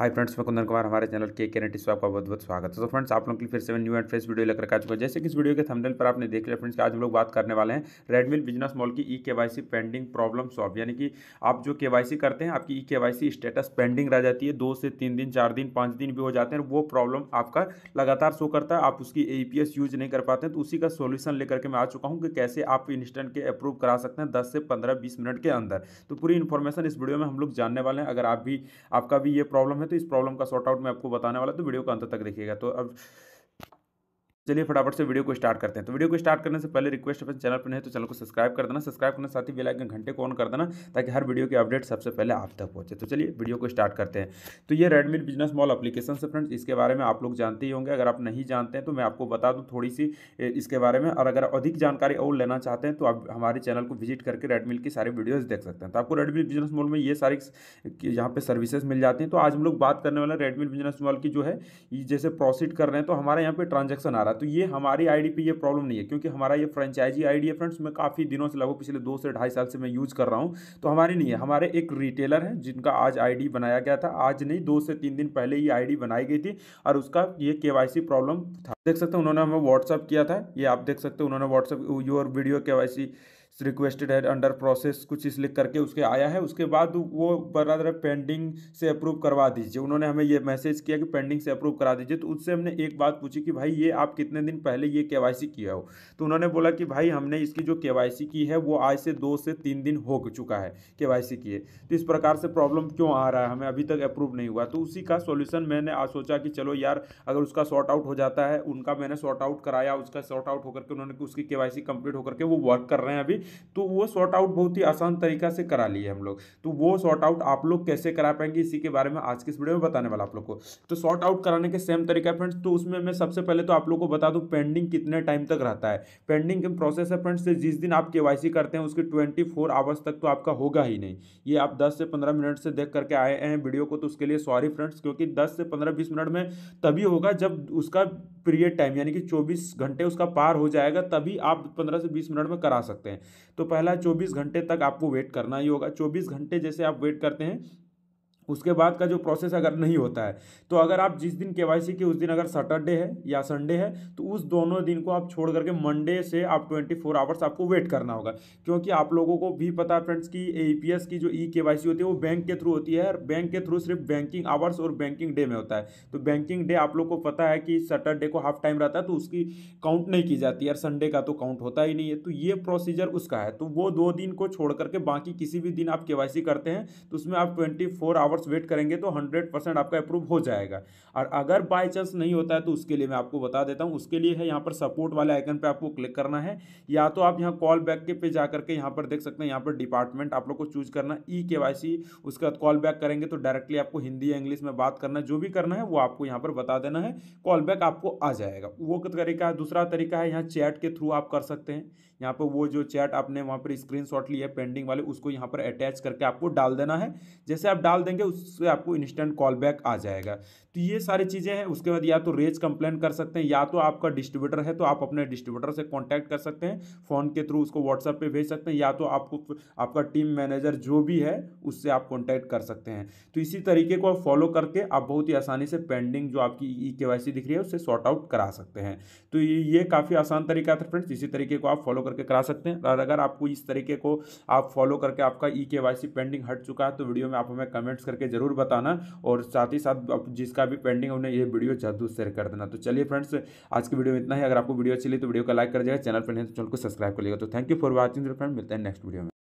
hi friends मैं कुंदन कुमार हमारे channel के के नेटिस आपका बहुत बहुत स्वागत है तो फ्रेंड्स आप लोगों के लिए फिर से न्यू एंड फ्रेश वीडियो लेकर आ चुका है जैसे कि इस वीडियो के थंबनेल पर आपने देख लिया फ्रेंड्स आज हम लोग बात करने वाले हैं रेडमिल बिजनेस मॉल की ई के पेंडिंग प्रॉब्लम सॉल्व यानी कि आप जो के करते हैं आपकी ई के स्टेटस पेंडिंग रह जाती है दो से तीन दिन चार दिन पाँच दिन भी हो जाते हैं वो प्रॉब्लम आपका लगातार शो करता है आप उसकी ए यूज नहीं कर पाते हैं तो उसी का सोल्यूशन लेकर के मैं आ चुका हूँ कि कैसे आप इंस्टेंट के अप्रूव करा सकते हैं दस से पंद्रह बीस मिनट के अंदर तो पूरी इन्फॉर्मेशन इस वीडियो में हम लोग जानने वाले हैं अगर आप भी आपका भी ये प्रॉब्लम है तो इस प्रॉब्लम का शॉर्ट आउट मैं आपको बताने वाला तो वीडियो का अंत तक देखिएगा तो अब चलिए फटाफट से वीडियो को स्टार्ट करते हैं तो वीडियो को स्टार्ट करने से पहले रिक्वेस्ट अपने चैनल पर नहीं तो चैनल को सब्सक्राइब कर देना सब्सक्राइब करने साथ ही आइकन घंटे को ऑन कर देना ताकि हर वीडियो की अपडेट सबसे पहले आप तक पहुंचे तो चलिए वीडियो को स्टार्ट करते हैं तो ये रेडमी बिजनेस मॉल अपलीकेशन से फ्रेंड्स इसके बारे में आप लोग जानते ही होंगे अगर आप नहीं जानते हैं तो मैं आपको बता दूँ थोड़ी सी इसके बारे में और अगर अधिक जानकारी और लेना चाहते हैं तो आप हमारे चैनल को विजिट करके रेडमिल की सारी वीडियोज़ देख सकते हैं तो आपको रेडमिल बिजनेस मॉल में ये सारी यहाँ पर सर्विसेज मिल जाती हैं तो आज हम लोग बात करने वाले रेडमिल बिजनेस मॉल की जो है जैसे प्रोसीड कर रहे हैं तो हमारे यहाँ पर ट्रांजेक्शन आ रहा है तो ये हमारी आईडी पे ये प्रॉब्लम नहीं है क्योंकि हमारा ये फ्रेंचाइजी आईडी है फ्रेंड्स मैं काफ़ी दिनों से लगभग पिछले दो से ढाई साल से मैं यूज़ कर रहा हूँ तो हमारी नहीं है हमारे एक रिटेलर है जिनका आज आई बनाया गया था आज नहीं दो से तीन दिन पहले ये आई बनाई गई थी और उसका ये के प्रॉब्लम था देख सकते हैं उन्होंने हमें व्हाट्सअप किया था ये आप देख सकते हैं उन्होंने व्हाट्सअप योर वीडियो के रिक्वेस्टेड है अंडर प्रोसेस कुछ इस लिख करके उसके आया है उसके बाद वो बराबर पेंडिंग से अप्रूव करवा दीजिए उन्होंने हमें ये मैसेज किया कि पेंडिंग से अप्रूव करा दीजिए तो उससे हमने एक बात पूछी कि भाई ये आप कितने दिन पहले ये के किया हो तो उन्होंने बोला कि भाई हमने इसकी जो के की है वो आज से दो से तीन दिन हो चुका है के किए तो इस प्रकार से प्रॉब्लम क्यों आ रहा है हमें अभी तक अप्रूव नहीं हुआ तो उसी का सोल्यूशन मैंने आज सोचा कि चलो यार अगर उसका शॉर्ट आउट हो जाता है उनका मैंने शॉर्ट आउट कराया उसका शॉर्ट आउट होकर के उन्होंने उसकी के वाई सी कंप्लीट होकर के वो वर्क कर रहे हैं अभी तो वो शॉर्ट आउट बहुत ही आसान तरीका से करा लिए हम लोग तो वो शॉर्ट आउट आप लोग कैसे करा पाएंगे इसी के बारे में आज के इस वीडियो में बताने वाला आप लोग को तो शॉर्ट आउट कराने के सेम तरीका फ्रेंड्स तो उसमें मैं सबसे पहले तो आप लोग को बता दूँ पेंडिंग कितने टाइम तक रहता है पेंडिंग प्रोसेस है फ्रेंड्स जिस दिन आप के करते हैं उसके ट्वेंटी आवर्स तक तो आपका होगा ही नहीं ये आप दस से पंद्रह मिनट से देख करके आए हैं वीडियो को तो उसके लिए सॉरी फ्रेंड्स क्योंकि दस से पंद्रह बीस मिनट में तभी होगा जब उसका पीरियड टाइम यानी कि 24 घंटे उसका पार हो जाएगा तभी आप 15 से 20 मिनट में करा सकते हैं तो पहला चौबीस घंटे तक आपको वेट करना ही होगा चौबीस घंटे जैसे आप वेट करते हैं उसके बाद का जो प्रोसेस अगर नहीं होता है तो अगर आप जिस दिन के के उस दिन अगर सैटरडे है या संडे है तो उस दोनों दिन को आप छोड़ करके मंडे से आप ट्वेंटी फोर आवर्स आपको वेट करना होगा क्योंकि आप लोगों को भी पता है फ्रेंड्स कि ए की जो ई e के होती है वो बैंक के थ्रू होती है और बैंक के थ्रू सिर्फ बैंकिंग आवर्स और बैंकिंग डे में होता है तो बैंकिंग डे आप लोग को पता है कि सैटरडे को हाफ टाइम रहता है तो उसकी काउंट नहीं की जाती और संडे का तो काउंट होता ही नहीं है तो ये प्रोसीजर उसका है तो वो दो दिन को छोड़ करके बाकी किसी भी दिन आप के करते हैं तो उसमें आप ट्वेंटी आवर्स आवर्स वेट करेंगे तो हंड्रेड परसेंट आपका अप्रूव हो जाएगा और अगर बाय चांस नहीं होता है तो उसके लिए मैं आपको बता देता हूँ उसके लिए है यहाँ पर सपोर्ट वाले आइकन पर आपको क्लिक करना है या तो आप यहाँ कॉल बैक के पे जा करके यहाँ पर देख सकते हैं यहाँ पर डिपार्टमेंट आप लोग को चूज करना ई के वाई सी उसके बाद कॉल बैक करेंगे तो डायरेक्टली आपको हिंदी या इंग्लिश में बात करना जो भी करना है वो आपको यहाँ पर बता देना है कॉल बैक आपको आ जाएगा वो तरीका है दूसरा तरीका है यहाँ चैट के थ्रू आप कर सकते हैं यहाँ पर वो जो चैट आपने वहाँ पर स्क्रीन लिया पेंडिंग वाले उसको यहाँ पर अटैच करके आपको डाल देना है जैसे आप डाल देंगे उससे आपको इंस्टेंट कॉल बैक आ जाएगा तो ये सारी चीज़ें हैं उसके बाद या तो रेज कंप्लेन कर सकते हैं या तो आपका डिस्ट्रीब्यूटर है तो आप अपने डिस्ट्रीब्यूटर से कॉन्टैक्ट कर सकते हैं फ़ोन के थ्रू उसको व्हाट्सअप पर भेज सकते हैं या तो आपको आपका टीम मैनेजर जो भी है उससे आप कॉन्टैक्ट कर सकते हैं तो इसी तरीके को फॉलो करके आप बहुत ही आसानी से पेंडिंग जो आपकी ई के दिख रही है उससे शॉर्ट आउट करा सकते हैं तो ये काफ़ी आसान तरीका था फ्रेंड्स इसी तरीके को आप फॉलो करके करा सकते हैं और अगर आपको इस तरीके को आप फॉलो करके आपका ई के पेंडिंग हट चुका है तो वीडियो में आप हमें कमेंट्स करके करके ज़रूर बताना और साथ ही साथ जिसका भी पेंडिंग उन्हें यह वीडियो जल्द शेयर कर देना तो चलिए फ्रेंड्स आज की वीडियो में इतना ही अगर आपको वीडियो अच्छी लगी तो वीडियो को लाइक कर जाएगा चैनल पर नहीं तो चैनल को सब्सक्राइब कर लेगा तो thank you for watching friend मिलते हैं नेक्स्ट वीडियो में